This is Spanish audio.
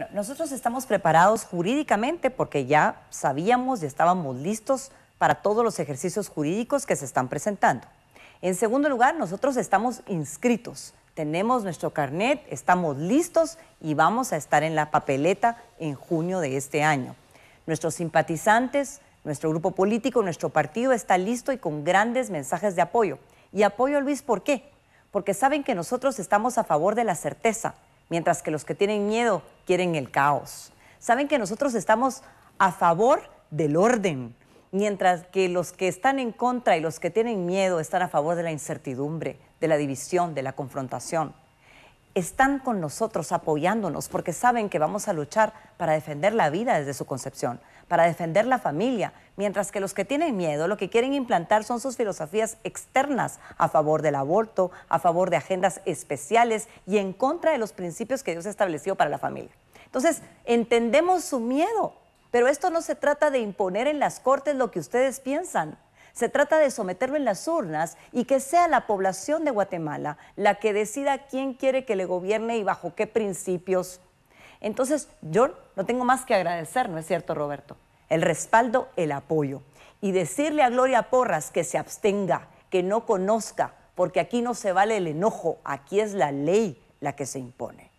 Bueno, nosotros estamos preparados jurídicamente porque ya sabíamos y estábamos listos para todos los ejercicios jurídicos que se están presentando. En segundo lugar, nosotros estamos inscritos, tenemos nuestro carnet, estamos listos y vamos a estar en la papeleta en junio de este año. Nuestros simpatizantes, nuestro grupo político, nuestro partido está listo y con grandes mensajes de apoyo. Y apoyo a Luis, ¿por qué? Porque saben que nosotros estamos a favor de la certeza, mientras que los que tienen miedo quieren el caos. Saben que nosotros estamos a favor del orden, mientras que los que están en contra y los que tienen miedo están a favor de la incertidumbre, de la división, de la confrontación están con nosotros apoyándonos porque saben que vamos a luchar para defender la vida desde su concepción, para defender la familia, mientras que los que tienen miedo lo que quieren implantar son sus filosofías externas a favor del aborto, a favor de agendas especiales y en contra de los principios que Dios estableció para la familia. Entonces, entendemos su miedo, pero esto no se trata de imponer en las cortes lo que ustedes piensan. Se trata de someterlo en las urnas y que sea la población de Guatemala la que decida quién quiere que le gobierne y bajo qué principios. Entonces, yo no tengo más que agradecer, ¿no es cierto, Roberto? El respaldo, el apoyo. Y decirle a Gloria Porras que se abstenga, que no conozca, porque aquí no se vale el enojo, aquí es la ley la que se impone.